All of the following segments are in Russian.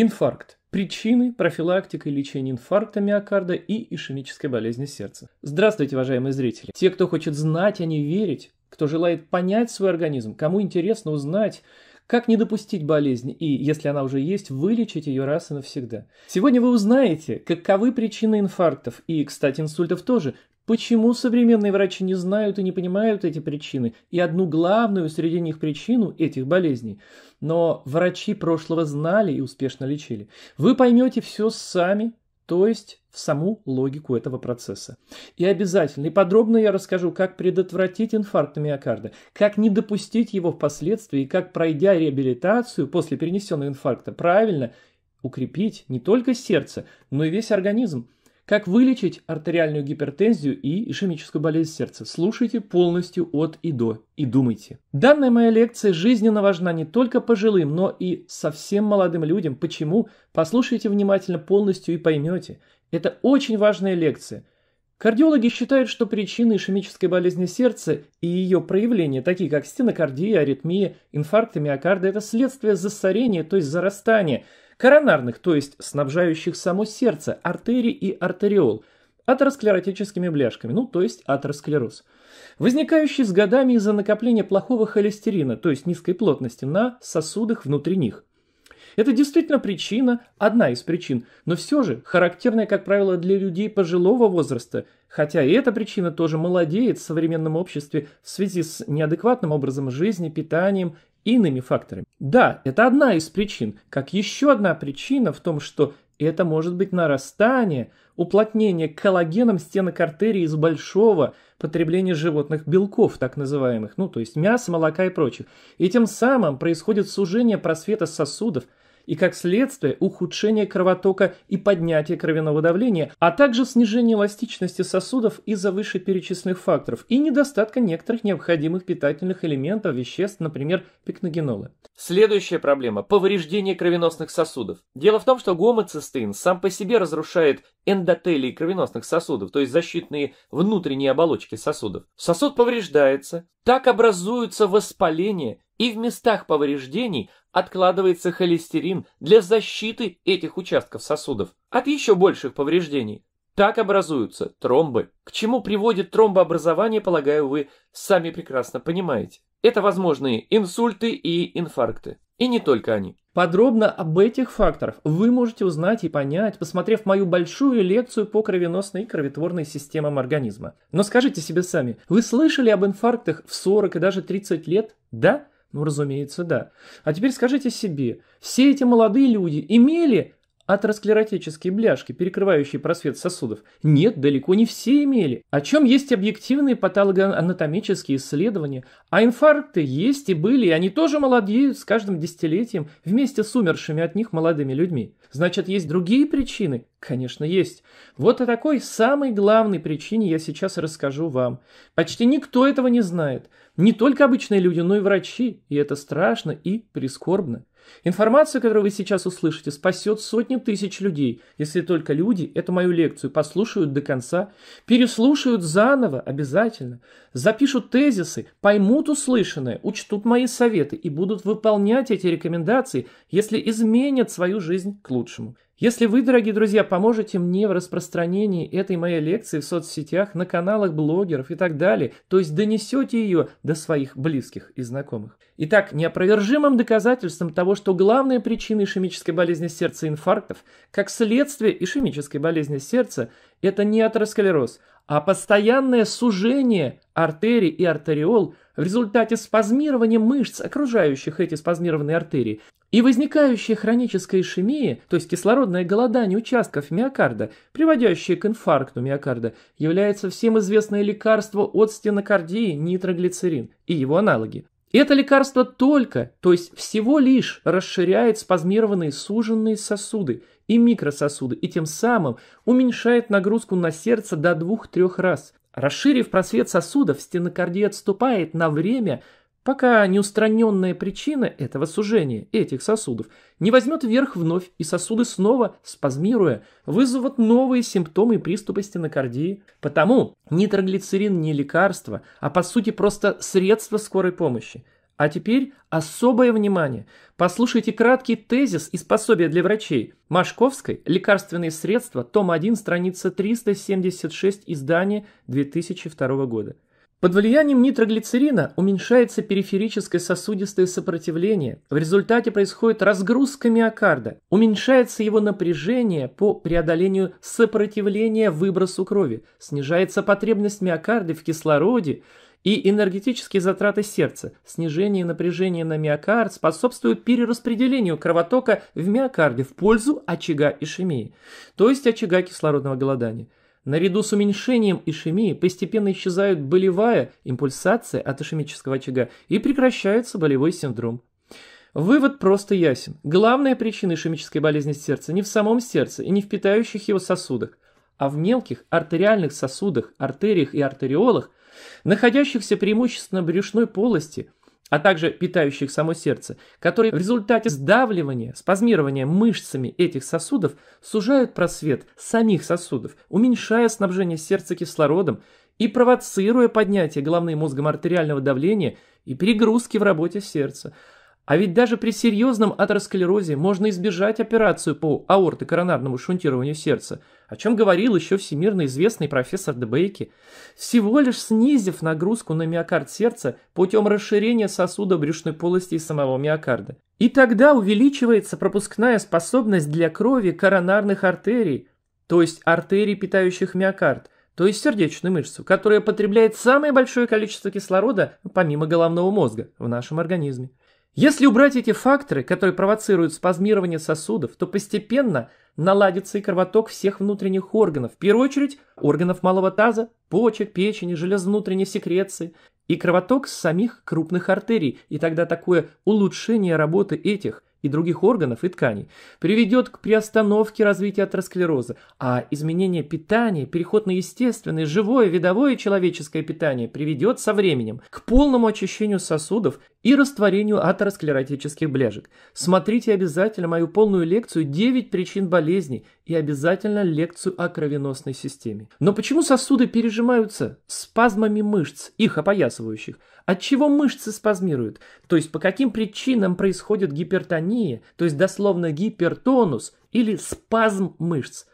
Инфаркт. Причины, профилактика и лечение инфаркта миокарда и ишемической болезни сердца. Здравствуйте, уважаемые зрители. Те, кто хочет знать, а не верить, кто желает понять свой организм, кому интересно узнать, как не допустить болезни и, если она уже есть, вылечить ее раз и навсегда. Сегодня вы узнаете, каковы причины инфарктов и, кстати, инсультов тоже, Почему современные врачи не знают и не понимают эти причины и одну главную среди них причину этих болезней? Но врачи прошлого знали и успешно лечили. Вы поймете все сами, то есть в саму логику этого процесса. И обязательно, и подробно я расскажу, как предотвратить инфаркт миокарда, как не допустить его впоследствии, как, пройдя реабилитацию после перенесенного инфаркта, правильно укрепить не только сердце, но и весь организм. Как вылечить артериальную гипертензию и ишемическую болезнь сердца? Слушайте полностью от и до и думайте. Данная моя лекция жизненно важна не только пожилым, но и совсем молодым людям. Почему? Послушайте внимательно полностью и поймете. Это очень важная лекция. Кардиологи считают, что причины ишемической болезни сердца и ее проявления, такие как стенокардия, аритмия, инфаркты миокарда, это следствие засорения, то есть зарастания – коронарных, то есть снабжающих само сердце, артерии и артериол, атеросклеротическими бляшками, ну то есть атеросклероз, возникающий с годами из-за накопления плохого холестерина, то есть низкой плотности, на сосудах внутри них. Это действительно причина, одна из причин, но все же характерная, как правило, для людей пожилого возраста, хотя и эта причина тоже молодеет в современном обществе в связи с неадекватным образом жизни, питанием иными факторами. Да, это одна из причин, как еще одна причина в том, что это может быть нарастание, уплотнение коллагеном стенок артерии из большого потребления животных белков, так называемых, ну то есть мяса, молока и прочих. И тем самым происходит сужение просвета сосудов – и, как следствие, ухудшение кровотока и поднятие кровяного давления, а также снижение эластичности сосудов из-за вышеперечисленных факторов и недостатка некоторых необходимых питательных элементов, веществ, например, пикногенолы. Следующая проблема – повреждение кровеносных сосудов. Дело в том, что гомоцистеин сам по себе разрушает эндотелии кровеносных сосудов, то есть защитные внутренние оболочки сосудов. Сосуд повреждается, так образуется воспаление и в местах повреждений откладывается холестерин для защиты этих участков сосудов от еще больших повреждений. Так образуются тромбы. К чему приводит тромбообразование, полагаю, вы сами прекрасно понимаете. Это возможные инсульты и инфаркты. И не только они. Подробно об этих факторах вы можете узнать и понять, посмотрев мою большую лекцию по кровеносной и кровотворной системам организма. Но скажите себе сами, вы слышали об инфарктах в 40 и даже 30 лет? Да? Ну, разумеется, да. А теперь скажите себе, все эти молодые люди имели атеросклеротические бляшки, перекрывающие просвет сосудов, нет, далеко не все имели, о чем есть объективные патологоанатомические исследования, а инфаркты есть и были, и они тоже молодеют с каждым десятилетием вместе с умершими от них молодыми людьми. Значит, есть другие причины? Конечно, есть. Вот о такой самой главной причине я сейчас расскажу вам. Почти никто этого не знает. Не только обычные люди, но и врачи, и это страшно и прискорбно. Информация, которую вы сейчас услышите, спасет сотни тысяч людей, если только люди эту мою лекцию послушают до конца, переслушают заново обязательно, запишут тезисы, поймут услышанное, учтут мои советы и будут выполнять эти рекомендации, если изменят свою жизнь к лучшему. Если вы, дорогие друзья, поможете мне в распространении этой моей лекции в соцсетях, на каналах блогеров и так далее, то есть донесете ее до своих близких и знакомых. Итак, неопровержимым доказательством того, что главная причина ишемической болезни сердца инфарктов, как следствие ишемической болезни сердца, это не атеросклероз, а постоянное сужение артерий и артериол в результате спазмирования мышц, окружающих эти спазмированные артерии, и возникающая хроническая ишемия, то есть кислородное голодание участков миокарда, приводящее к инфаркту миокарда, является всем известное лекарство от стенокардии нитроглицерин и его аналоги. Это лекарство только, то есть всего лишь расширяет спазмированные суженные сосуды и микрососуды, и тем самым уменьшает нагрузку на сердце до 2-3 раз. Расширив просвет сосудов, стенокардия отступает на время, пока неустраненная причина этого сужения, этих сосудов, не возьмет вверх вновь, и сосуды снова, спазмируя, вызовут новые симптомы и приступы стенокардии. Потому нитроглицерин не лекарство, а по сути просто средство скорой помощи – а теперь особое внимание. Послушайте краткий тезис из пособия для врачей. Машковской «Лекарственные средства», том 1, страница 376, издание 2002 года. Под влиянием нитроглицерина уменьшается периферическое сосудистое сопротивление. В результате происходит разгрузка миокарда. Уменьшается его напряжение по преодолению сопротивления выбросу крови. Снижается потребность миокарда в кислороде – и энергетические затраты сердца. Снижение напряжения на миокард способствуют перераспределению кровотока в миокарде в пользу очага ишемии, то есть очага кислородного голодания. Наряду с уменьшением ишемии постепенно исчезают болевая импульсация от ишемического очага и прекращается болевой синдром. Вывод просто ясен. Главная причина ишемической болезни сердца не в самом сердце и не в питающих его сосудах, а в мелких артериальных сосудах, артериях и артериолах, находящихся преимущественно в брюшной полости, а также питающих само сердце, которые в результате сдавливания, спазмирования мышцами этих сосудов сужают просвет самих сосудов, уменьшая снабжение сердца кислородом и провоцируя поднятие головной мозгом артериального давления и перегрузки в работе сердца – а ведь даже при серьезном атеросклерозе можно избежать операцию по аортокоронарному шунтированию сердца, о чем говорил еще всемирно известный профессор Дебейки, всего лишь снизив нагрузку на миокард сердца путем расширения сосуда брюшной полости и самого миокарда. И тогда увеличивается пропускная способность для крови коронарных артерий, то есть артерий, питающих миокард, то есть сердечную мышцу, которая потребляет самое большое количество кислорода, помимо головного мозга, в нашем организме. Если убрать эти факторы, которые провоцируют спазмирование сосудов, то постепенно наладится и кровоток всех внутренних органов, в первую очередь органов малого таза, почек, печени, желез внутренней секреции, и кровоток с самих крупных артерий, и тогда такое улучшение работы этих и других органов и тканей приведет к приостановке развития атеросклероза, а изменение питания, переход на естественное, живое, видовое человеческое питание приведет со временем к полному очищению сосудов и растворению атеросклеротических бляшек. Смотрите обязательно мою полную лекцию «9 причин болезни" и обязательно лекцию о кровеносной системе. Но почему сосуды пережимаются спазмами мышц, их опоясывающих? От чего мышцы спазмируют? То есть по каким причинам происходит гипертония, то есть дословно гипертонус или спазм мышц?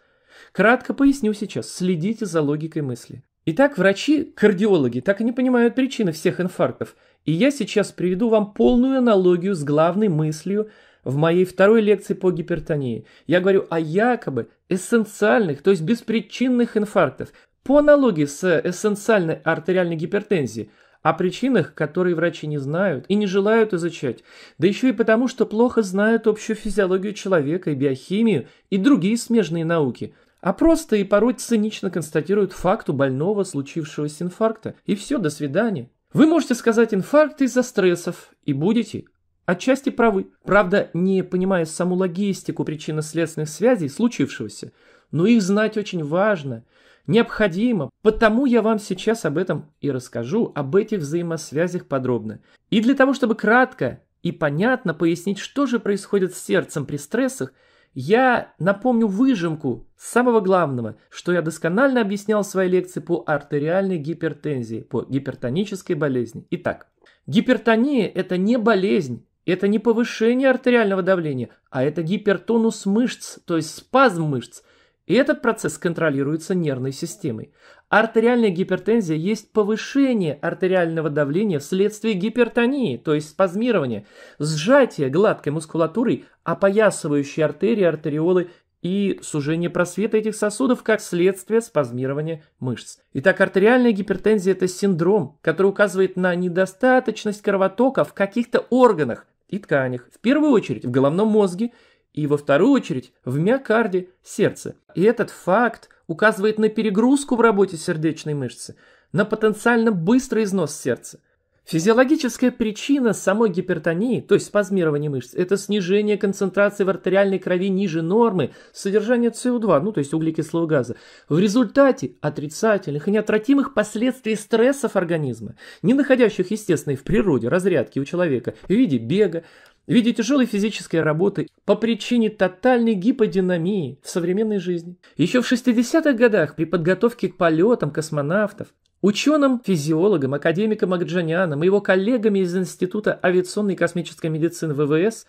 Кратко поясню сейчас, следите за логикой мысли. Итак, врачи-кардиологи так и не понимают причины всех инфарктов – и я сейчас приведу вам полную аналогию с главной мыслью в моей второй лекции по гипертонии. Я говорю о якобы эссенциальных, то есть беспричинных инфарктах, по аналогии с эссенциальной артериальной гипертензией, о причинах, которые врачи не знают и не желают изучать, да еще и потому, что плохо знают общую физиологию человека и биохимию и другие смежные науки, а просто и порой цинично констатируют факту больного, случившегося инфаркта. И все, до свидания. Вы можете сказать инфаркт из-за стрессов и будете отчасти правы. Правда, не понимая саму логистику причинно-следственных связей случившегося, но их знать очень важно, необходимо, потому я вам сейчас об этом и расскажу, об этих взаимосвязях подробно. И для того, чтобы кратко и понятно пояснить, что же происходит с сердцем при стрессах – я напомню выжимку самого главного, что я досконально объяснял в своей лекции по артериальной гипертензии, по гипертонической болезни. Итак, гипертония – это не болезнь, это не повышение артериального давления, а это гипертонус мышц, то есть спазм мышц. И этот процесс контролируется нервной системой. Артериальная гипертензия есть повышение артериального давления вследствие гипертонии, то есть спазмирования, сжатие гладкой мускулатуры, опоясывающей артерии, артериолы и сужение просвета этих сосудов как следствие спазмирования мышц. Итак, артериальная гипертензия – это синдром, который указывает на недостаточность кровотока в каких-то органах и тканях, в первую очередь в головном мозге, и во вторую очередь в миокарде сердца. И этот факт указывает на перегрузку в работе сердечной мышцы, на потенциально быстрый износ сердца. Физиологическая причина самой гипертонии, то есть спазмирования мышц, это снижение концентрации в артериальной крови ниже нормы содержания СО2, ну то есть углекислого газа, в результате отрицательных и неотвратимых последствий стрессов организма, не находящих естественной в природе разрядки у человека в виде бега, в виде тяжелой физической работы по причине тотальной гиподинамии в современной жизни. Еще в 60-х годах при подготовке к полетам космонавтов Ученым, физиологом, академиком Акджаняном и его коллегами из Института авиационной и космической медицины ВВС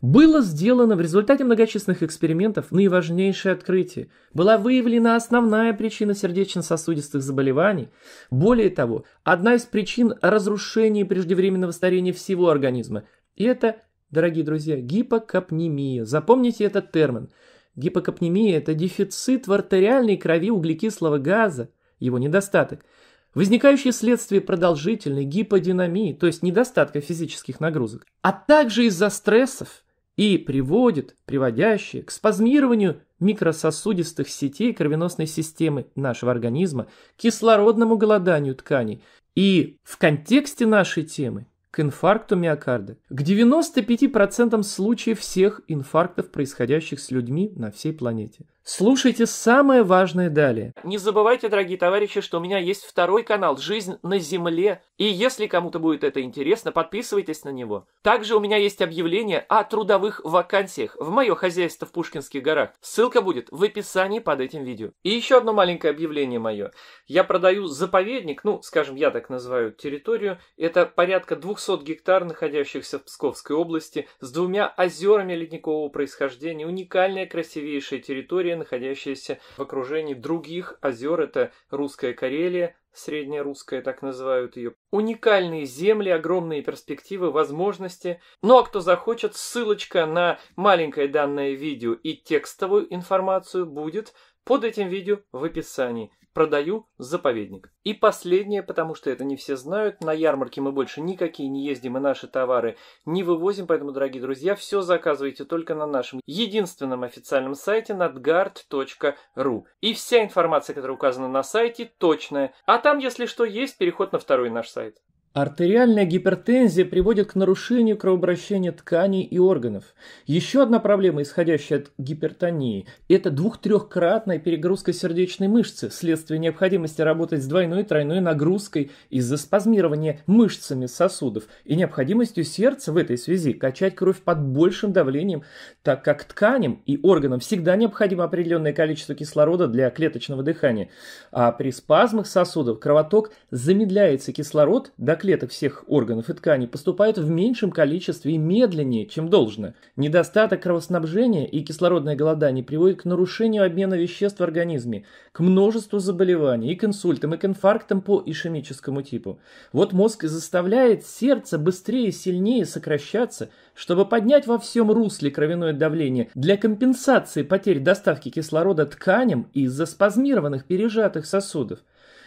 было сделано в результате многочисленных экспериментов наиважнейшее открытие. Была выявлена основная причина сердечно-сосудистых заболеваний. Более того, одна из причин разрушения и преждевременного старения всего организма. И это Дорогие друзья, гипокапнемия. Запомните этот термин. Гипокапнемия – это дефицит в артериальной крови углекислого газа, его недостаток, возникающий вследствие продолжительной гиподинамии, то есть недостатка физических нагрузок, а также из-за стрессов и приводит, приводящие к спазмированию микрососудистых сетей кровеносной системы нашего организма, кислородному голоданию тканей. И в контексте нашей темы к инфаркту миокарда. К 95% случаев всех инфарктов, происходящих с людьми на всей планете. Слушайте самое важное далее. Не забывайте, дорогие товарищи, что у меня есть второй канал «Жизнь на земле». И если кому-то будет это интересно, подписывайтесь на него. Также у меня есть объявление о трудовых вакансиях в мое хозяйство в Пушкинских горах. Ссылка будет в описании под этим видео. И еще одно маленькое объявление мое. Я продаю заповедник, ну, скажем, я так называю территорию. Это порядка 200 гектар, находящихся в Псковской области, с двумя озерами ледникового происхождения. Уникальная, красивейшая территория территории, находящиеся в окружении других озер. Это Русская Карелия, среднерусская, так называют ее. Уникальные земли, огромные перспективы, возможности. Ну а кто захочет, ссылочка на маленькое данное видео и текстовую информацию будет – под этим видео в описании. Продаю заповедник. И последнее, потому что это не все знают, на ярмарке мы больше никакие не ездим и наши товары не вывозим, поэтому, дорогие друзья, все заказывайте только на нашем единственном официальном сайте nadgard.ru. И вся информация, которая указана на сайте, точная. А там, если что, есть переход на второй наш сайт. Артериальная гипертензия приводит к нарушению кровообращения тканей и органов. Еще одна проблема, исходящая от гипертонии, это двух-трехкратная перегрузка сердечной мышцы вследствие необходимости работать с двойной и тройной нагрузкой из-за спазмирования мышцами сосудов и необходимостью сердца в этой связи качать кровь под большим давлением, так как тканям и органам всегда необходимо определенное количество кислорода для клеточного дыхания. А при спазмах сосудов кровоток замедляется, кислород до клеток всех органов и тканей поступают в меньшем количестве и медленнее, чем должно. Недостаток кровоснабжения и кислородное голодание приводит к нарушению обмена веществ в организме, к множеству заболеваний и к инсультам, и к инфарктам по ишемическому типу. Вот мозг и заставляет сердце быстрее и сильнее сокращаться, чтобы поднять во всем русле кровяное давление для компенсации потерь доставки кислорода тканям из-за спазмированных пережатых сосудов.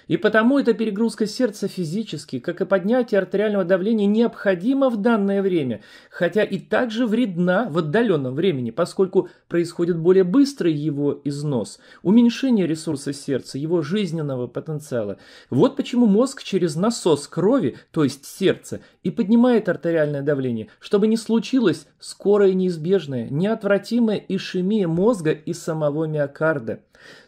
И потому эта перегрузка сердца физически, как и поднятие артериального давления, необходима в данное время, хотя и также вредна в отдаленном времени, поскольку происходит более быстрый его износ, уменьшение ресурса сердца, его жизненного потенциала. Вот почему мозг через насос крови, то есть сердце, и поднимает артериальное давление, чтобы не случилось случилось скорое неизбежное, неотвратимое ишемия мозга и самого миокарда,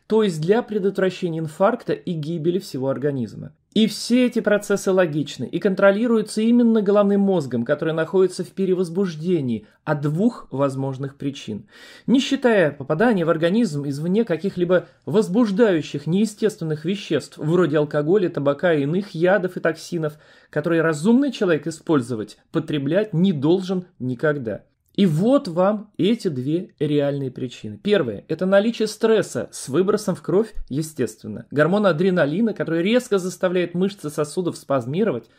то есть для предотвращения инфаркта и гибели всего организма. И все эти процессы логичны и контролируются именно головным мозгом, который находится в перевозбуждении от двух возможных причин. Не считая попадания в организм извне каких-либо возбуждающих неестественных веществ, вроде алкоголя, табака и иных ядов и токсинов, которые разумный человек использовать, потреблять не должен никогда. И вот вам эти две реальные причины. Первое – это наличие стресса с выбросом в кровь, естественно. Гормон адреналина, который резко заставляет мышцы сосудов спазмировать.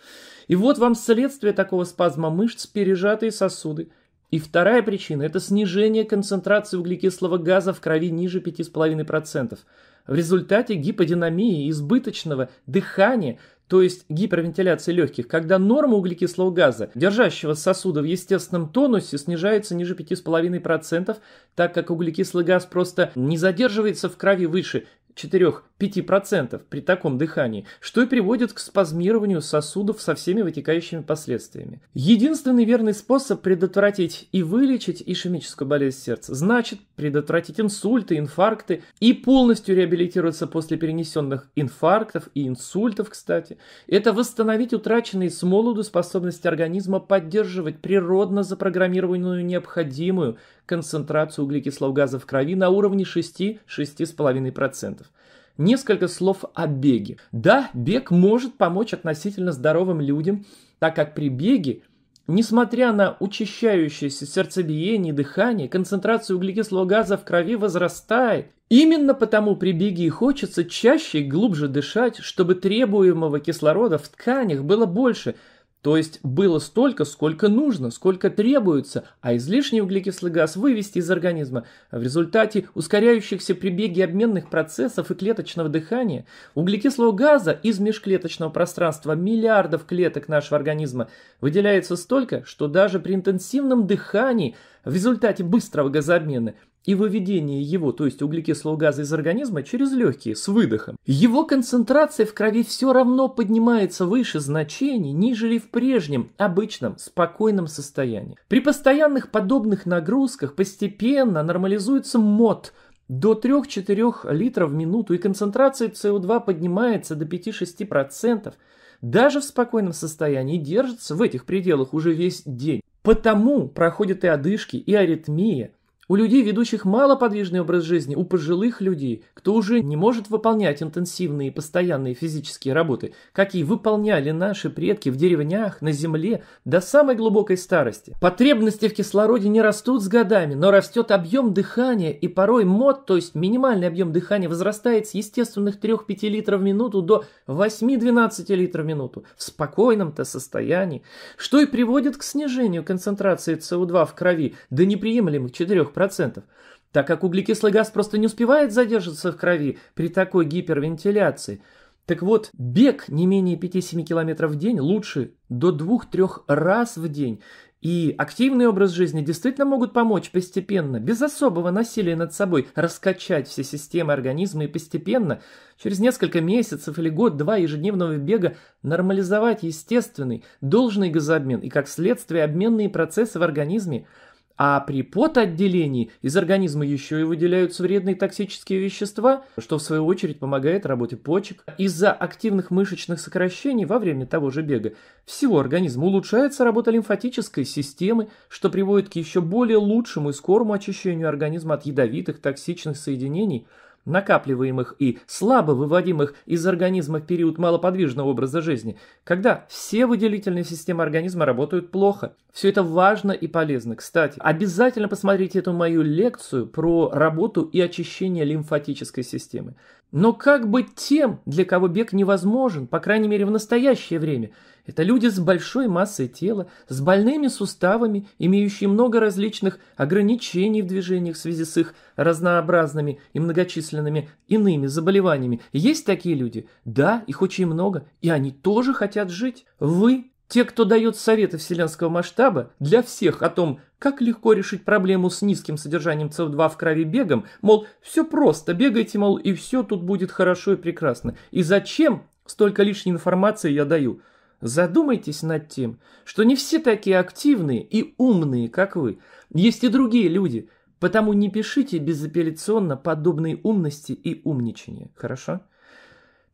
И вот вам следствие такого спазма мышц – пережатые сосуды. И вторая причина – это снижение концентрации углекислого газа в крови ниже 5,5%. В результате гиподинамии, избыточного дыхания, то есть гипервентиляции легких, когда норма углекислого газа, держащего сосуды в естественном тонусе, снижается ниже 5,5%, так как углекислый газ просто не задерживается в крови выше 4-5% при таком дыхании, что и приводит к спазмированию сосудов со всеми вытекающими последствиями. Единственный верный способ предотвратить и вылечить ишемическую болезнь сердца значит предотвратить инсульты, инфаркты и полностью реабилитироваться после перенесенных инфарктов и инсультов, кстати. Это восстановить утраченные с молоду способности организма поддерживать природно запрограммированную необходимую концентрацию углекислого газа в крови на уровне 6-6,5%. Несколько слов о беге. Да, бег может помочь относительно здоровым людям, так как при беге – Несмотря на учащающееся сердцебиение и дыхание, концентрация углекислого газа в крови возрастает. Именно потому при беге хочется чаще и глубже дышать, чтобы требуемого кислорода в тканях было больше – то есть было столько, сколько нужно, сколько требуется, а излишний углекислый газ вывести из организма. В результате ускоряющихся прибеги обменных процессов и клеточного дыхания углекислого газа из межклеточного пространства миллиардов клеток нашего организма выделяется столько, что даже при интенсивном дыхании в результате быстрого газообмена и выведение его, то есть углекислого газа из организма, через легкие с выдохом. Его концентрация в крови все равно поднимается выше значений, нежели в прежнем, обычном, спокойном состоянии. При постоянных подобных нагрузках постепенно нормализуется МОД – до 3-4 литров в минуту и концентрация СО2 поднимается до 5-6%, даже в спокойном состоянии держится в этих пределах уже весь день. Потому проходят и одышки, и аритмия, у людей, ведущих малоподвижный образ жизни, у пожилых людей, кто уже не может выполнять интенсивные и постоянные физические работы, какие выполняли наши предки в деревнях, на земле, до самой глубокой старости. Потребности в кислороде не растут с годами, но растет объем дыхания, и порой мод, то есть минимальный объем дыхания, возрастает с естественных 3-5 литров в минуту до 8-12 литров в минуту в спокойном-то состоянии, что и приводит к снижению концентрации СО2 в крови до неприемлемых 4%. 40%, так как углекислый газ просто не успевает задерживаться в крови при такой гипервентиляции. Так вот, бег не менее 5-7 км в день лучше до 2-3 раз в день. И активный образ жизни действительно могут помочь постепенно, без особого насилия над собой, раскачать все системы организма и постепенно, через несколько месяцев или год-два ежедневного бега, нормализовать естественный, должный газообмен и, как следствие, обменные процессы в организме – а при потоотделении из организма еще и выделяются вредные токсические вещества, что в свою очередь помогает работе почек. Из-за активных мышечных сокращений во время того же бега всего организма улучшается работа лимфатической системы, что приводит к еще более лучшему и скорому очищению организма от ядовитых токсичных соединений – накапливаемых и слабо выводимых из организма в период малоподвижного образа жизни, когда все выделительные системы организма работают плохо. Все это важно и полезно. Кстати, обязательно посмотрите эту мою лекцию про работу и очищение лимфатической системы. Но как быть тем, для кого бег невозможен, по крайней мере в настоящее время? Это люди с большой массой тела, с больными суставами, имеющие много различных ограничений в движениях в связи с их разнообразными и многочисленными иными заболеваниями. Есть такие люди? Да, их очень много, и они тоже хотят жить. Вы те, кто дает советы вселенского масштаба для всех о том, как легко решить проблему с низким содержанием СО2 в крови бегом, мол, все просто, бегайте, мол, и все тут будет хорошо и прекрасно. И зачем столько лишней информации я даю? Задумайтесь над тем, что не все такие активные и умные, как вы. Есть и другие люди, потому не пишите безапелляционно подобные умности и умничания, хорошо?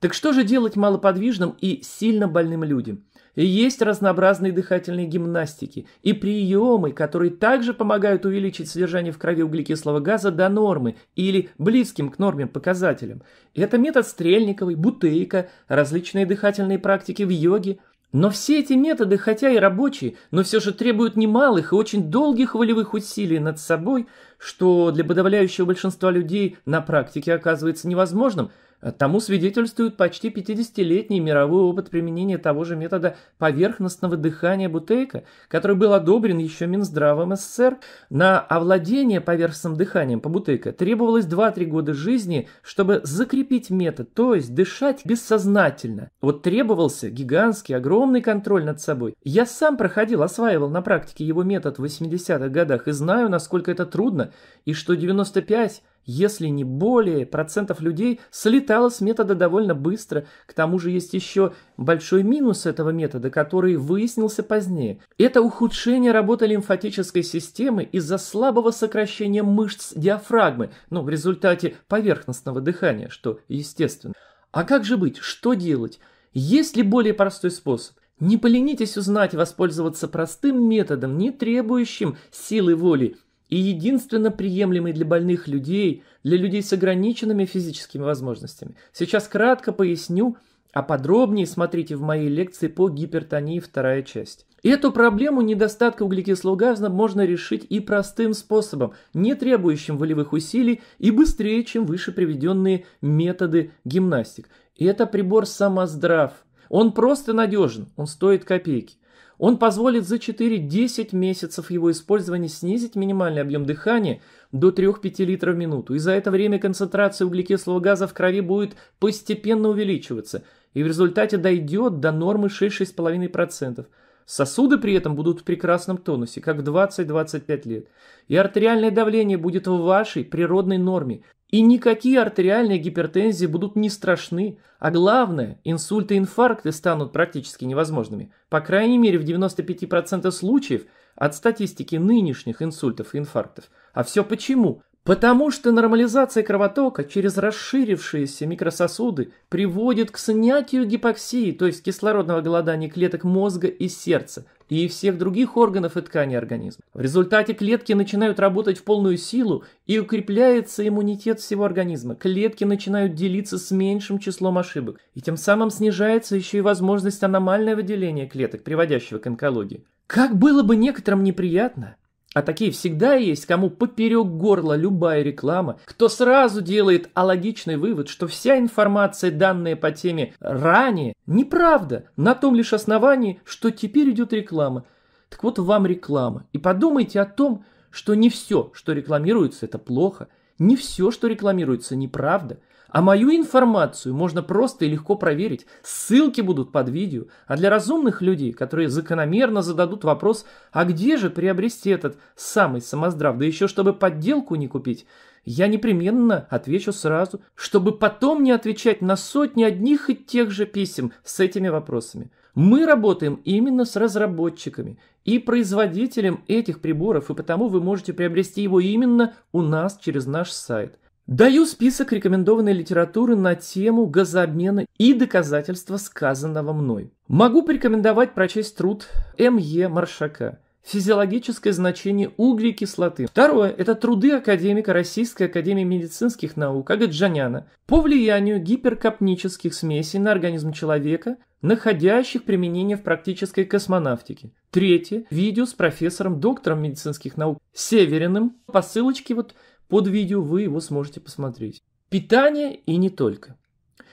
Так что же делать малоподвижным и сильно больным людям? есть разнообразные дыхательные гимнастики и приемы, которые также помогают увеличить содержание в крови углекислого газа до нормы или близким к норме показателям. Это метод Стрельниковой, Бутейка, различные дыхательные практики в йоге. Но все эти методы, хотя и рабочие, но все же требуют немалых и очень долгих волевых усилий над собой, что для подавляющего большинства людей на практике оказывается невозможным – Тому свидетельствует почти 50-летний мировой опыт применения того же метода поверхностного дыхания бутейка, который был одобрен еще Минздравом СССР. На овладение поверхностным дыханием по бутейка требовалось 2-3 года жизни, чтобы закрепить метод, то есть дышать бессознательно. Вот требовался гигантский, огромный контроль над собой. Я сам проходил, осваивал на практике его метод в 80-х годах и знаю, насколько это трудно, и что 95 если не более, процентов людей слетало с метода довольно быстро. К тому же есть еще большой минус этого метода, который выяснился позднее. Это ухудшение работы лимфатической системы из-за слабого сокращения мышц диафрагмы, ну, в результате поверхностного дыхания, что естественно. А как же быть? Что делать? Есть ли более простой способ? Не поленитесь узнать, и воспользоваться простым методом, не требующим силы воли – и единственно приемлемый для больных людей, для людей с ограниченными физическими возможностями. Сейчас кратко поясню, а подробнее смотрите в моей лекции по гипертонии вторая часть. Эту проблему недостатка углекислого газа можно решить и простым способом, не требующим волевых усилий и быстрее, чем выше приведенные методы гимнастик. И это прибор самоздрав. Он просто надежен, он стоит копейки. Он позволит за 4-10 месяцев его использования снизить минимальный объем дыхания до 3-5 литров в минуту, и за это время концентрация углекислого газа в крови будет постепенно увеличиваться, и в результате дойдет до нормы 6-6,5%. Сосуды при этом будут в прекрасном тонусе, как в 20-25 лет. И артериальное давление будет в вашей природной норме – и никакие артериальные гипертензии будут не страшны, а главное, инсульты и инфаркты станут практически невозможными. По крайней мере, в 95% случаев от статистики нынешних инсультов и инфарктов. А все почему? Потому что нормализация кровотока через расширившиеся микрососуды приводит к снятию гипоксии, то есть кислородного голодания клеток мозга и сердца, и всех других органов и тканей организма. В результате клетки начинают работать в полную силу и укрепляется иммунитет всего организма. Клетки начинают делиться с меньшим числом ошибок, и тем самым снижается еще и возможность аномального деления клеток, приводящего к онкологии. Как было бы некоторым неприятно, а такие всегда есть, кому поперек горла любая реклама, кто сразу делает алогичный вывод, что вся информация, данная по теме ранее, неправда, на том лишь основании, что теперь идет реклама. Так вот вам реклама. И подумайте о том, что не все, что рекламируется, это плохо. Не все, что рекламируется, неправда. А мою информацию можно просто и легко проверить. Ссылки будут под видео. А для разумных людей, которые закономерно зададут вопрос, а где же приобрести этот самый самоздрав, да еще чтобы подделку не купить, я непременно отвечу сразу, чтобы потом не отвечать на сотни одних и тех же писем с этими вопросами. Мы работаем именно с разработчиками и производителем этих приборов, и потому вы можете приобрести его именно у нас через наш сайт. Даю список рекомендованной литературы на тему газообмена и доказательства сказанного мной. Могу порекомендовать прочесть труд М.Е. Маршака «Физиологическое значение углекислоты». Второе – это труды академика Российской академии медицинских наук Агаджаняна по влиянию гиперкапнических смесей на организм человека, находящих применение в практической космонавтике. Третье – видео с профессором, доктором медицинских наук Севериным по ссылочке вот – под видео вы его сможете посмотреть. Питание и не только.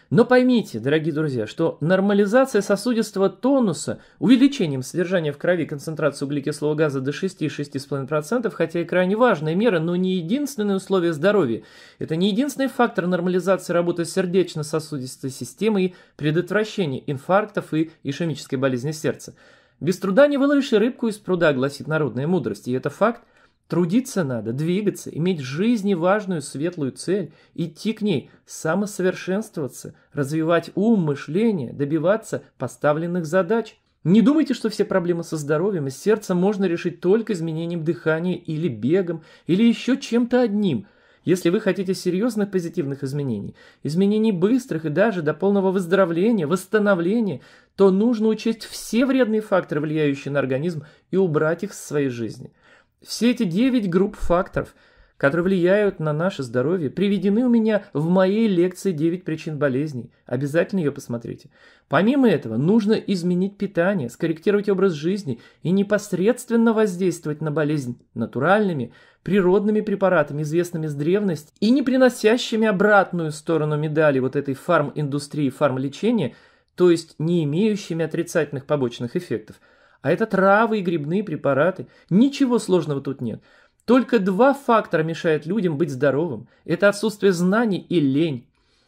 Но поймите, дорогие друзья, что нормализация сосудистого тонуса увеличением содержания в крови концентрации углекислого газа до 6-6,5%, хотя и крайне важная мера, но не единственное условие здоровья. Это не единственный фактор нормализации работы сердечно-сосудистой системы и предотвращения инфарктов и ишемической болезни сердца. Без труда не выловишь рыбку из пруда, гласит народная мудрость, и это факт, Трудиться надо, двигаться, иметь в жизни важную светлую цель, идти к ней, самосовершенствоваться, развивать ум, мышление, добиваться поставленных задач. Не думайте, что все проблемы со здоровьем и сердцем можно решить только изменением дыхания или бегом, или еще чем-то одним. Если вы хотите серьезных позитивных изменений, изменений быстрых и даже до полного выздоровления, восстановления, то нужно учесть все вредные факторы, влияющие на организм, и убрать их из своей жизни – все эти девять групп факторов, которые влияют на наше здоровье, приведены у меня в моей лекции «Девять причин болезней». Обязательно ее посмотрите. Помимо этого, нужно изменить питание, скорректировать образ жизни и непосредственно воздействовать на болезнь натуральными, природными препаратами, известными с древности и не приносящими обратную сторону медали вот этой фарм-индустрии, фарм-лечения, то есть не имеющими отрицательных побочных эффектов – а это травы и грибные препараты. Ничего сложного тут нет. Только два фактора мешают людям быть здоровым. Это отсутствие знаний и лень.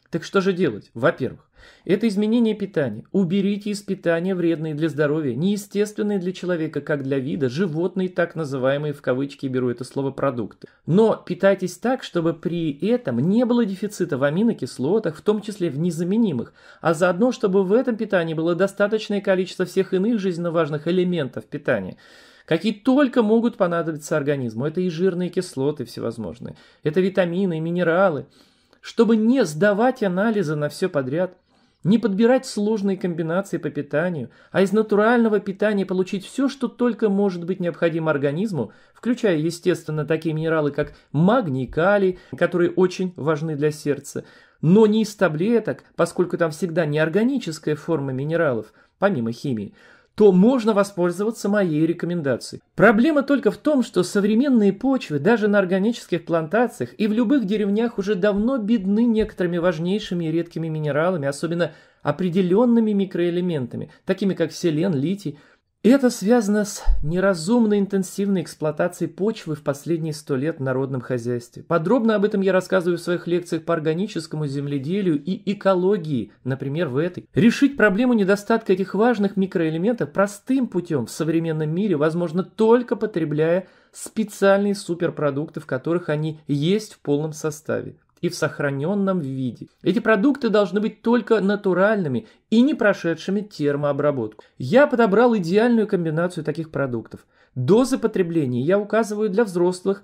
Так что же делать? Во-первых, это изменение питания. Уберите из питания вредные для здоровья, неестественные для человека, как для вида, животные, так называемые в кавычки, беру это слово, продукты. Но питайтесь так, чтобы при этом не было дефицита в аминокислотах, в том числе в незаменимых, а заодно, чтобы в этом питании было достаточное количество всех иных жизненно важных элементов питания какие только могут понадобиться организму. Это и жирные кислоты всевозможные, это витамины, минералы. Чтобы не сдавать анализы на все подряд, не подбирать сложные комбинации по питанию, а из натурального питания получить все, что только может быть необходимо организму, включая, естественно, такие минералы, как магний, калий, которые очень важны для сердца, но не из таблеток, поскольку там всегда неорганическая форма минералов, помимо химии, то можно воспользоваться моей рекомендацией. Проблема только в том, что современные почвы даже на органических плантациях и в любых деревнях уже давно бедны некоторыми важнейшими и редкими минералами, особенно определенными микроэлементами, такими как селен, литий, и это связано с неразумной интенсивной эксплуатацией почвы в последние сто лет в народном хозяйстве. Подробно об этом я рассказываю в своих лекциях по органическому земледелию и экологии, например, в этой. Решить проблему недостатка этих важных микроэлементов простым путем в современном мире возможно только потребляя специальные суперпродукты, в которых они есть в полном составе и в сохраненном виде. Эти продукты должны быть только натуральными и не прошедшими термообработку. Я подобрал идеальную комбинацию таких продуктов. Дозы потребления я указываю для взрослых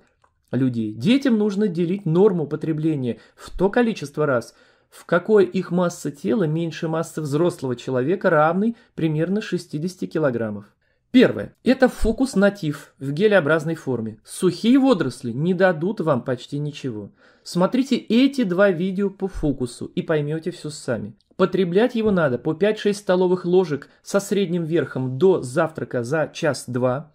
людей. Детям нужно делить норму потребления в то количество раз, в какой их масса тела меньше массы взрослого человека равной примерно 60 килограммов. Первое. Это фокус-натив в гелеобразной форме. Сухие водоросли не дадут вам почти ничего. Смотрите эти два видео по фокусу и поймете все сами. Потреблять его надо по 5-6 столовых ложек со средним верхом до завтрака за час-два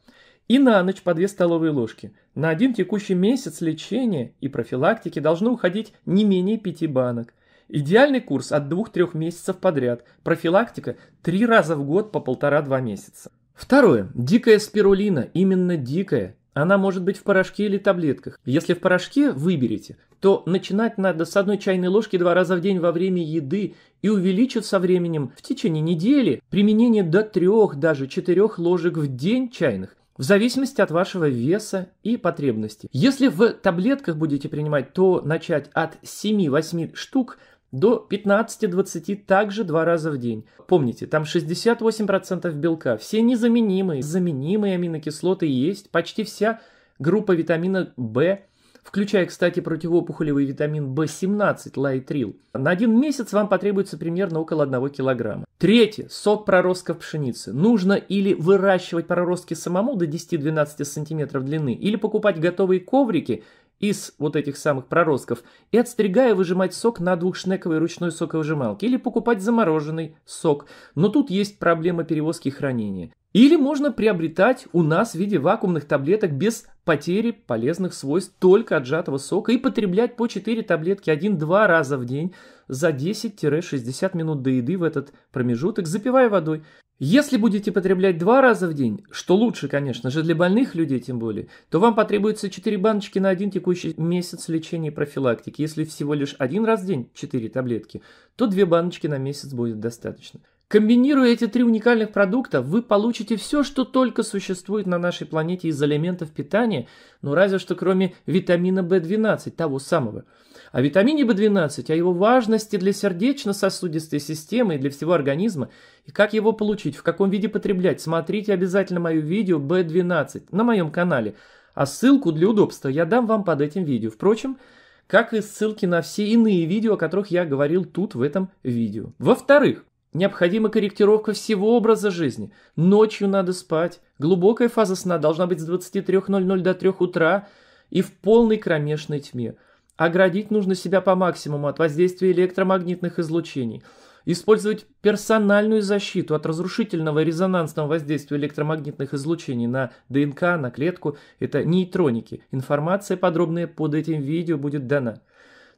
и на ночь по 2 столовые ложки. На один текущий месяц лечения и профилактики должно уходить не менее 5 банок. Идеальный курс от 2-3 месяцев подряд. Профилактика 3 раза в год по 1,5-2 месяца. Второе. Дикая спирулина, именно дикая. Она может быть в порошке или таблетках. Если в порошке выберете, то начинать надо с одной чайной ложки два раза в день во время еды и увеличив со временем в течение недели применение до трех, даже четырех ложек в день чайных в зависимости от вашего веса и потребностей. Если в таблетках будете принимать, то начать от 7-8 штук – до 15-20 также два раза в день. Помните, там 68% белка, все незаменимые, заменимые аминокислоты есть, почти вся группа витамина В, включая, кстати, противоопухолевый витамин В17 лайтрил. На один месяц вам потребуется примерно около 1 килограмма. Третье. Сок проростков пшеницы. Нужно или выращивать проростки самому до 10-12 сантиметров длины, или покупать готовые коврики – из вот этих самых проростков и отстригая выжимать сок на двухшнековой ручной соковыжималке или покупать замороженный сок. Но тут есть проблема перевозки и хранения. Или можно приобретать у нас в виде вакуумных таблеток без потери полезных свойств только отжатого сока и потреблять по 4 таблетки 1-2 раза в день за 10-60 минут до еды в этот промежуток, запивая водой. Если будете потреблять два раза в день, что лучше, конечно же, для больных людей тем более, то вам потребуется 4 баночки на один текущий месяц лечения и профилактики. Если всего лишь один раз в день 4 таблетки, то 2 баночки на месяц будет достаточно. Комбинируя эти три уникальных продукта, вы получите все, что только существует на нашей планете из элементов питания, но ну, разве что кроме витамина В12, того самого – о а витамине В12, о а его важности для сердечно-сосудистой системы и для всего организма, и как его получить, в каком виде потреблять, смотрите обязательно мое видео B12 на моем канале, а ссылку для удобства я дам вам под этим видео. Впрочем, как и ссылки на все иные видео, о которых я говорил тут в этом видео. Во-вторых, необходима корректировка всего образа жизни. Ночью надо спать, глубокая фаза сна должна быть с 23.00 до 3 утра и в полной кромешной тьме – Оградить нужно себя по максимуму от воздействия электромагнитных излучений. Использовать персональную защиту от разрушительного резонансного воздействия электромагнитных излучений на ДНК, на клетку. Это нейтроники. Информация подробная под этим видео будет дана.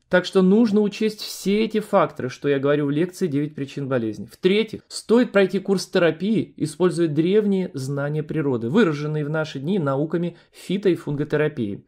Так что нужно учесть все эти факторы, что я говорю в лекции «9 причин болезни». В-третьих, стоит пройти курс терапии, используя древние знания природы, выраженные в наши дни науками фито- и фунготерапии.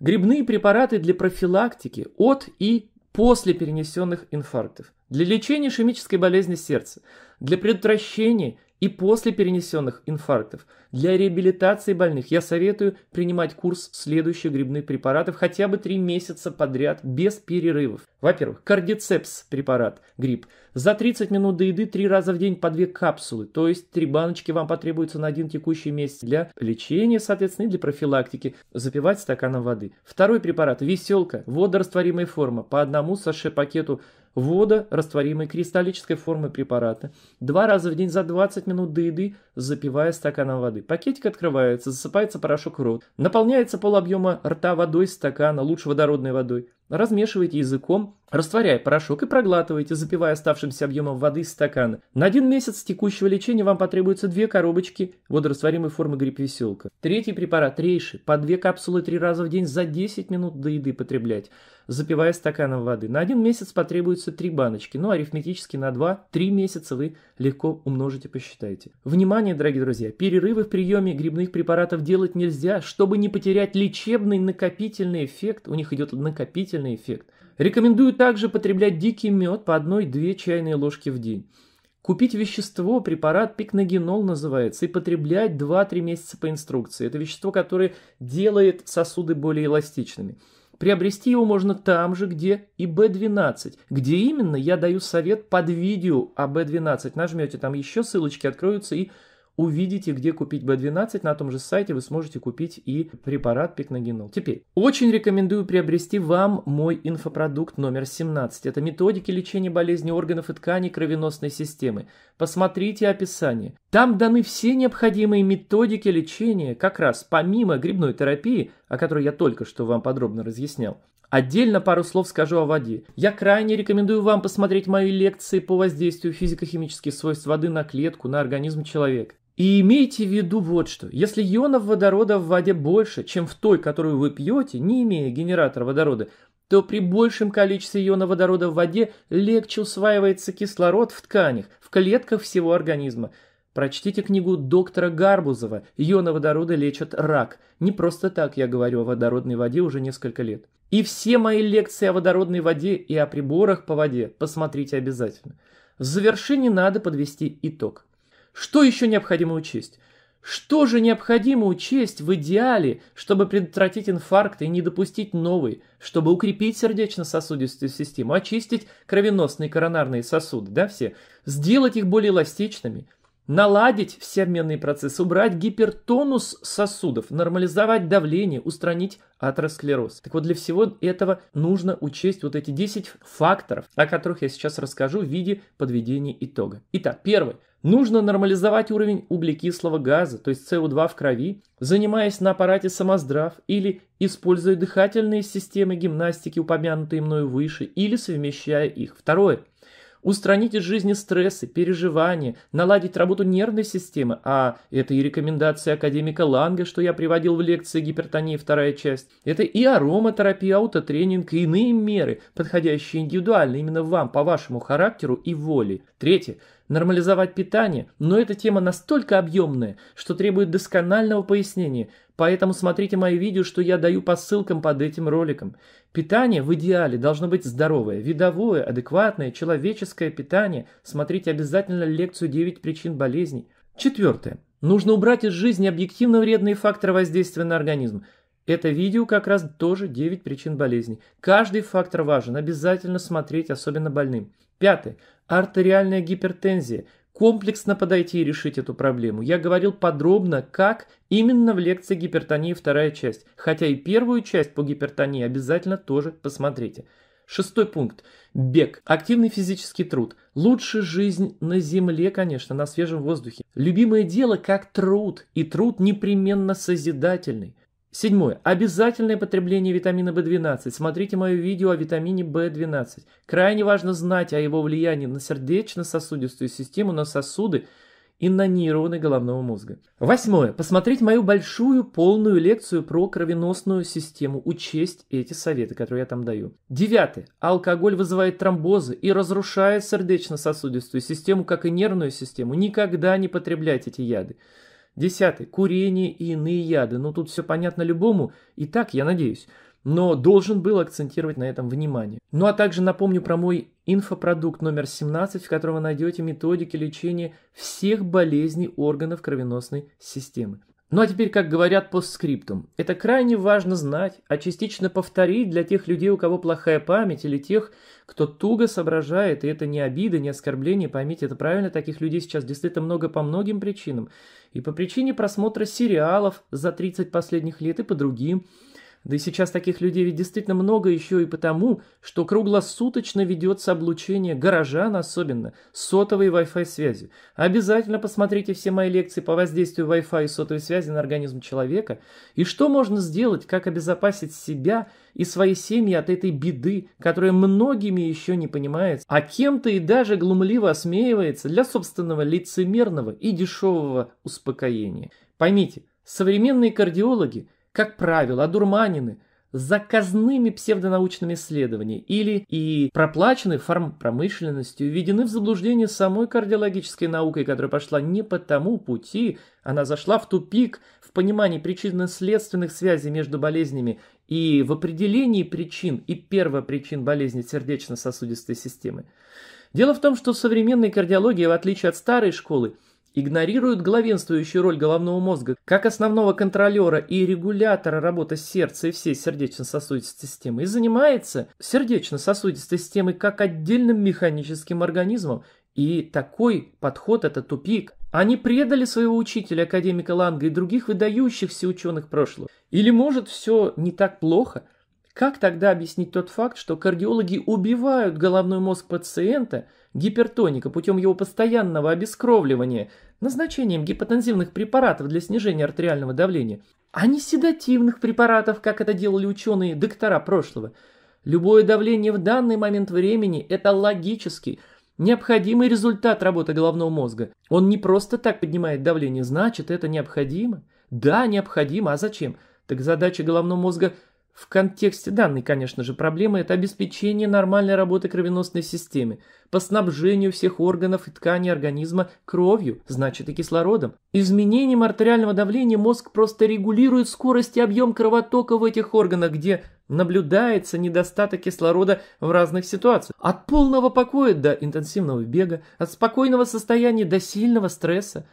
Грибные препараты для профилактики от и после перенесенных инфарктов, для лечения ишемической болезни сердца, для предотвращения и после перенесенных инфарктов, для реабилитации больных я советую принимать курс следующих грибных препаратов хотя бы 3 месяца подряд без перерывов. Во-первых, кардицепс препарат гриб за 30 минут до еды три раза в день по две капсулы, то есть три баночки вам потребуется на один текущий месяц для лечения, соответственно, и для профилактики. Запивать стаканом воды. Второй препарат – веселка, водорастворимая форма, по одному саше-пакету вода растворимой кристаллической формы препарата. Два раза в день за 20 минут до еды, запивая стаканом воды. Пакетик открывается, засыпается порошок в рот. Наполняется пол объема рта водой стакана, лучше водородной водой. Размешивайте языком, растворяя порошок и проглатывайте, запивая оставшимся объемом воды из стакана. На один месяц текущего лечения вам потребуется две коробочки водорастворимой формы гриппвеселка. Третий препарат рейши по две капсулы три раза в день за 10 минут до еды потреблять, запивая стаканом воды. На один месяц потребуется три баночки, ну арифметически на 2-3 месяца вы легко умножите, посчитайте. Внимание, дорогие друзья, перерывы в приеме грибных препаратов делать нельзя, чтобы не потерять лечебный накопительный эффект. У них идет накопительный положительный эффект. Рекомендую также потреблять дикий мед по 1-2 чайные ложки в день. Купить вещество, препарат пикногенол называется, и потреблять 2-3 месяца по инструкции. Это вещество, которое делает сосуды более эластичными. Приобрести его можно там же, где и B12. Где именно, я даю совет под видео о B12. Нажмете, там еще ссылочки откроются и увидите, где купить B12. На том же сайте вы сможете купить и препарат пикногенол. Теперь, очень рекомендую приобрести вам мой инфопродукт номер 17. Это методики лечения болезни органов и тканей кровеносной системы. Посмотрите описание. Там даны все необходимые методики лечения, как раз помимо грибной терапии, о которой я только что вам подробно разъяснял. Отдельно пару слов скажу о воде. Я крайне рекомендую вам посмотреть мои лекции по воздействию физико-химических свойств воды на клетку, на организм человека. И имейте в виду вот что. Если ионов водорода в воде больше, чем в той, которую вы пьете, не имея генератора водорода, то при большем количестве иона водорода в воде легче усваивается кислород в тканях, в клетках всего организма. Прочтите книгу доктора Гарбузова «Ионы водорода лечат рак». Не просто так я говорю о водородной воде уже несколько лет. И все мои лекции о водородной воде и о приборах по воде посмотрите обязательно. В завершении надо подвести итог – что еще необходимо учесть? Что же необходимо учесть в идеале, чтобы предотвратить инфаркт и не допустить новый, чтобы укрепить сердечно-сосудистую систему, очистить кровеносные коронарные сосуды, да, все, сделать их более эластичными, наладить все обменные процессы, убрать гипертонус сосудов, нормализовать давление, устранить атеросклероз. Так вот, для всего этого нужно учесть вот эти 10 факторов, о которых я сейчас расскажу в виде подведения итога. Итак, первый – Нужно нормализовать уровень углекислого газа, то есть СО2 в крови, занимаясь на аппарате самоздрав или используя дыхательные системы гимнастики, упомянутые мною выше, или совмещая их. Второе. Устранить из жизни стрессы, переживания, наладить работу нервной системы, а это и рекомендации академика Ланга, что я приводил в лекции гипертонии Вторая часть». Это и ароматерапия, аутотренинг, и иные меры, подходящие индивидуально именно вам, по вашему характеру и воле. Третье нормализовать питание, но эта тема настолько объемная, что требует досконального пояснения, поэтому смотрите мои видео, что я даю по ссылкам под этим роликом. Питание в идеале должно быть здоровое, видовое, адекватное, человеческое питание. Смотрите обязательно лекцию «9 причин болезней». Четвертое. Нужно убрать из жизни объективно вредные факторы воздействия на организм. Это видео как раз тоже 9 причин болезней. Каждый фактор важен, обязательно смотреть, особенно больным. Пятое артериальная гипертензия. Комплексно подойти и решить эту проблему. Я говорил подробно, как именно в лекции гипертонии Вторая часть». Хотя и первую часть по гипертонии обязательно тоже посмотрите. Шестой пункт. Бег. Активный физический труд. Лучше жизнь на земле, конечно, на свежем воздухе. Любимое дело как труд. И труд непременно созидательный. Седьмое. Обязательное потребление витамина B12. Смотрите мое видео о витамине B12. Крайне важно знать о его влиянии на сердечно-сосудистую систему, на сосуды и на нейроны головного мозга. Восьмое. Посмотреть мою большую полную лекцию про кровеносную систему. Учесть эти советы, которые я там даю. Девятое. Алкоголь вызывает тромбозы и разрушает сердечно-сосудистую систему, как и нервную систему. Никогда не потреблять эти яды. Десятый. Курение и иные яды. Ну, тут все понятно любому, и так, я надеюсь. Но должен был акцентировать на этом внимание. Ну, а также напомню про мой инфопродукт номер 17, в котором вы найдете методики лечения всех болезней органов кровеносной системы. Ну а теперь, как говорят по постскриптум, это крайне важно знать, а частично повторить для тех людей, у кого плохая память, или тех, кто туго соображает, и это не обида, не оскорбление, поймите, это правильно, таких людей сейчас действительно много по многим причинам. И по причине просмотра сериалов за 30 последних лет, и по другим. Да и сейчас таких людей ведь действительно много еще и потому, что круглосуточно ведется облучение горожан особенно сотовой Wi-Fi связью. Обязательно посмотрите все мои лекции по воздействию Wi-Fi и сотовой связи на организм человека и что можно сделать, как обезопасить себя и свои семьи от этой беды, которая многими еще не понимается, а кем-то и даже глумливо осмеивается для собственного лицемерного и дешевого успокоения. Поймите, современные кардиологи – как правило, одурманены заказными псевдонаучными исследованиями или и проплачены фармпромышленностью, введены в заблуждение самой кардиологической наукой, которая пошла не по тому пути, она зашла в тупик в понимании причинно-следственных связей между болезнями и в определении причин и первопричин болезни сердечно-сосудистой системы. Дело в том, что современная кардиология в отличие от старой школы, игнорируют главенствующую роль головного мозга как основного контролера и регулятора работы сердца и всей сердечно-сосудистой системы и занимается сердечно-сосудистой системой как отдельным механическим организмом. И такой подход – это тупик. Они предали своего учителя, академика Ланга и других выдающихся ученых прошлого. Или, может, все не так плохо? Как тогда объяснить тот факт, что кардиологи убивают головной мозг пациента – гипертоника путем его постоянного обескровливания, назначением гипотензивных препаратов для снижения артериального давления, а не седативных препаратов, как это делали ученые доктора прошлого. Любое давление в данный момент времени – это логический, необходимый результат работы головного мозга. Он не просто так поднимает давление, значит, это необходимо. Да, необходимо, а зачем? Так задача головного мозга – в контексте данной, конечно же, проблемы – это обеспечение нормальной работы кровеносной системы, по снабжению всех органов и тканей организма кровью, значит и кислородом. Изменением артериального давления мозг просто регулирует скорость и объем кровотока в этих органах, где наблюдается недостаток кислорода в разных ситуациях. От полного покоя до интенсивного бега, от спокойного состояния до сильного стресса.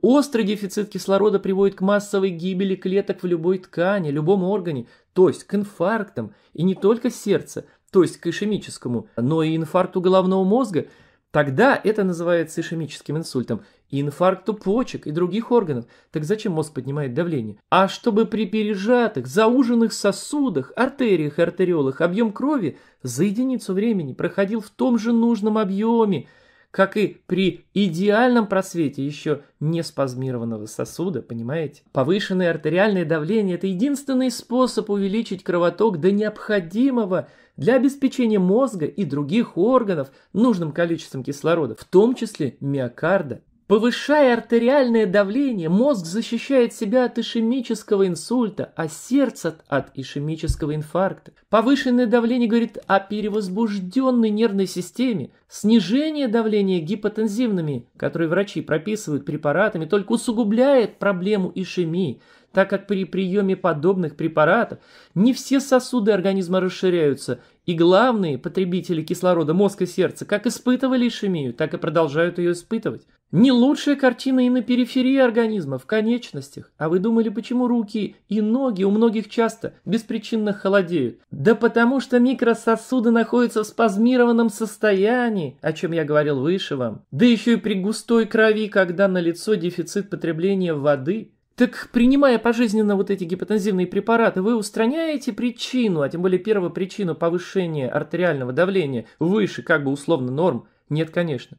Острый дефицит кислорода приводит к массовой гибели клеток в любой ткани, любом органе, то есть к инфарктам, и не только сердца, то есть к ишемическому, но и инфаркту головного мозга, тогда это называется ишемическим инсультом, и инфаркту почек и других органов. Так зачем мозг поднимает давление? А чтобы при пережатых, зауженных сосудах, артериях и артериолах объем крови за единицу времени проходил в том же нужном объеме, как и при идеальном просвете еще не спазмированного сосуда, понимаете? Повышенное артериальное давление – это единственный способ увеличить кровоток до необходимого для обеспечения мозга и других органов нужным количеством кислорода, в том числе миокарда Повышая артериальное давление, мозг защищает себя от ишемического инсульта, а сердце от ишемического инфаркта. Повышенное давление говорит о перевозбужденной нервной системе. Снижение давления гипотензивными, которые врачи прописывают препаратами, только усугубляет проблему ишемии, так как при приеме подобных препаратов не все сосуды организма расширяются, и главные потребители кислорода мозг и сердце как испытывали ишемию, так и продолжают ее испытывать. Не лучшая картина и на периферии организма, в конечностях. А вы думали, почему руки и ноги у многих часто беспричинно холодеют? Да потому что микрососуды находятся в спазмированном состоянии, о чем я говорил выше вам. Да еще и при густой крови, когда на лицо дефицит потребления воды. Так принимая пожизненно вот эти гипотензивные препараты, вы устраняете причину, а тем более первую причину повышения артериального давления выше как бы условно норм? Нет, конечно. Конечно.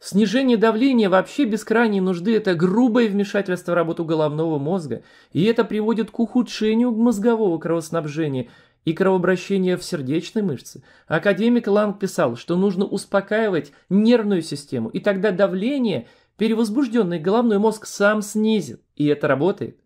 Снижение давления вообще без крайней нужды – это грубое вмешательство в работу головного мозга, и это приводит к ухудшению мозгового кровоснабжения и кровообращения в сердечной мышце. Академик Ланг писал, что нужно успокаивать нервную систему, и тогда давление, перевозбужденный головной мозг сам снизит, и это работает.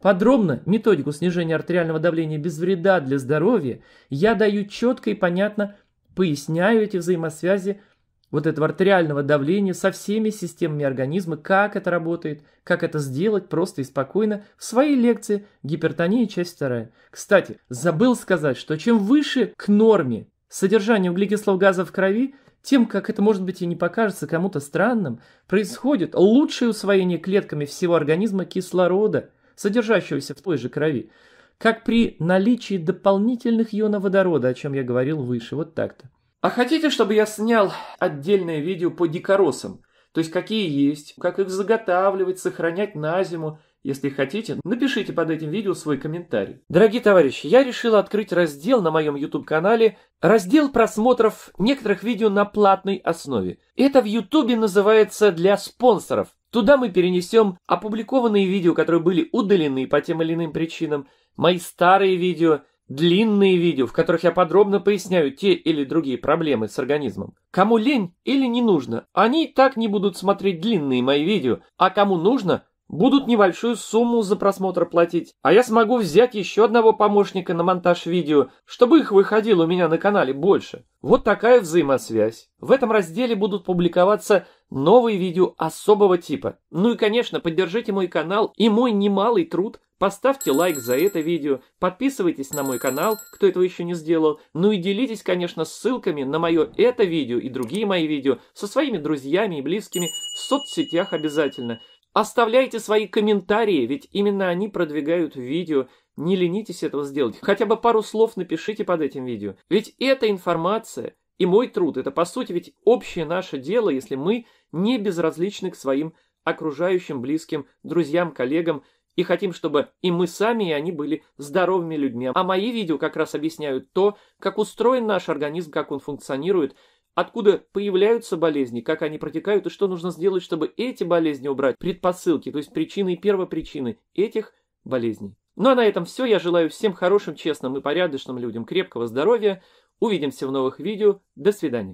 Подробно методику снижения артериального давления без вреда для здоровья я даю четко и понятно, поясняю эти взаимосвязи – вот этого артериального давления со всеми системами организма, как это работает, как это сделать просто и спокойно в своей лекции «Гипертония. Часть вторая. Кстати, забыл сказать, что чем выше к норме содержание углекислого газа в крови, тем, как это может быть и не покажется кому-то странным, происходит лучшее усвоение клетками всего организма кислорода, содержащегося в той же крови, как при наличии дополнительных ионов водорода, о чем я говорил выше, вот так-то. А хотите, чтобы я снял отдельное видео по дикоросам? То есть какие есть, как их заготавливать, сохранять на зиму. Если хотите, напишите под этим видео свой комментарий. Дорогие товарищи, я решил открыть раздел на моем YouTube-канале, раздел просмотров некоторых видео на платной основе. Это в YouTube называется «Для спонсоров». Туда мы перенесем опубликованные видео, которые были удалены по тем или иным причинам, мои старые видео – Длинные видео, в которых я подробно поясняю те или другие проблемы с организмом. Кому лень или не нужно, они так не будут смотреть длинные мои видео, а кому нужно – Будут небольшую сумму за просмотр платить, а я смогу взять еще одного помощника на монтаж видео, чтобы их выходило у меня на канале больше. Вот такая взаимосвязь. В этом разделе будут публиковаться новые видео особого типа. Ну и, конечно, поддержите мой канал и мой немалый труд. Поставьте лайк за это видео, подписывайтесь на мой канал, кто этого еще не сделал, ну и делитесь, конечно, ссылками на мое это видео и другие мои видео со своими друзьями и близкими в соцсетях обязательно – Оставляйте свои комментарии, ведь именно они продвигают видео. Не ленитесь этого сделать. Хотя бы пару слов напишите под этим видео. Ведь эта информация и мой труд, это по сути ведь общее наше дело, если мы не безразличны к своим окружающим, близким, друзьям, коллегам, и хотим, чтобы и мы сами, и они были здоровыми людьми. А мои видео как раз объясняют то, как устроен наш организм, как он функционирует, откуда появляются болезни, как они протекают и что нужно сделать, чтобы эти болезни убрать, предпосылки, то есть причины и первопричины этих болезней. Ну а на этом все. Я желаю всем хорошим, честным и порядочным людям крепкого здоровья. Увидимся в новых видео. До свидания.